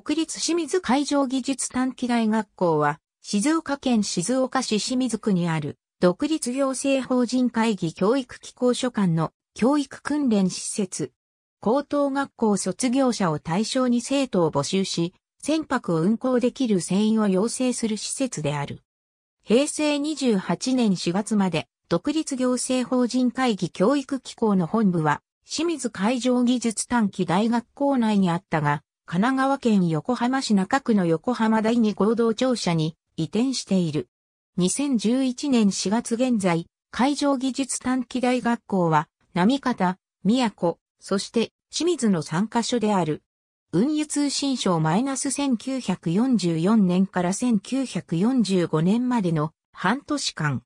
国立清水海上技術短期大学校は、静岡県静岡市清水区にある、独立行政法人会議教育機構所管の教育訓練施設。高等学校卒業者を対象に生徒を募集し、船舶を運航できる船員を養成する施設である。平成28年4月まで、独立行政法人会議教育機構の本部は、清水海上技術短期大学校内にあったが、神奈川県横浜市中区の横浜第二合同庁舎に移転している。2011年4月現在、海上技術短期大学校は、波方、宮古、そして清水の3カ所である。運輸通信省マイナス1944年から1945年までの半年間、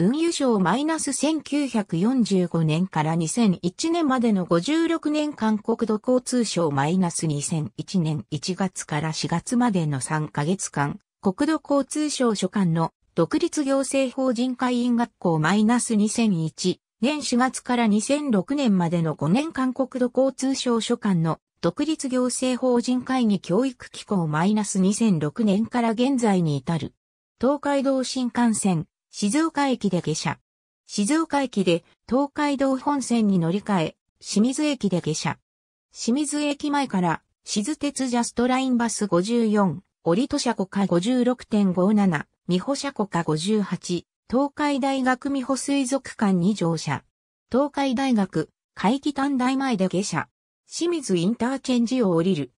運輸省マイナス1945年から2001年までの56年間国土交通省マイナス2001年1月から4月までの3ヶ月間、国土交通省所管の独立行政法人会員学校マイナス2001年4月から2006年までの5年間国土交通省所管の独立行政法人会議教育機構マイナス2006年から現在に至る。東海道新幹線、静岡駅で下車。静岡駅で東海道本線に乗り換え、清水駅で下車。清水駅前から静鉄ジャストラインバス54、折戸車庫か56.57、美穂車庫か58、東海大学美穂水族館に乗車。東海大学、会議短大前で下車。清水インターチェンジを降りる。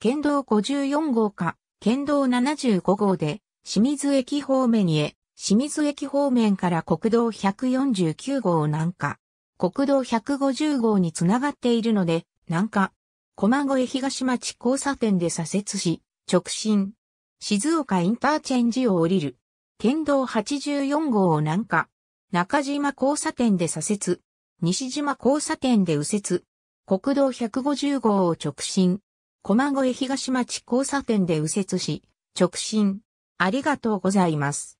県道54号か、県道75号で、清水駅方面へ、清水駅方面から国道149号を南下、国道150号につながっているので、南下、駒越東町交差点で左折し、直進、静岡インターチェンジを降りる、県道84号を南下、中島交差点で左折、西島交差点で右折、国道150号を直進、駒越東町交差点で右折し、直進、ありがとうございます。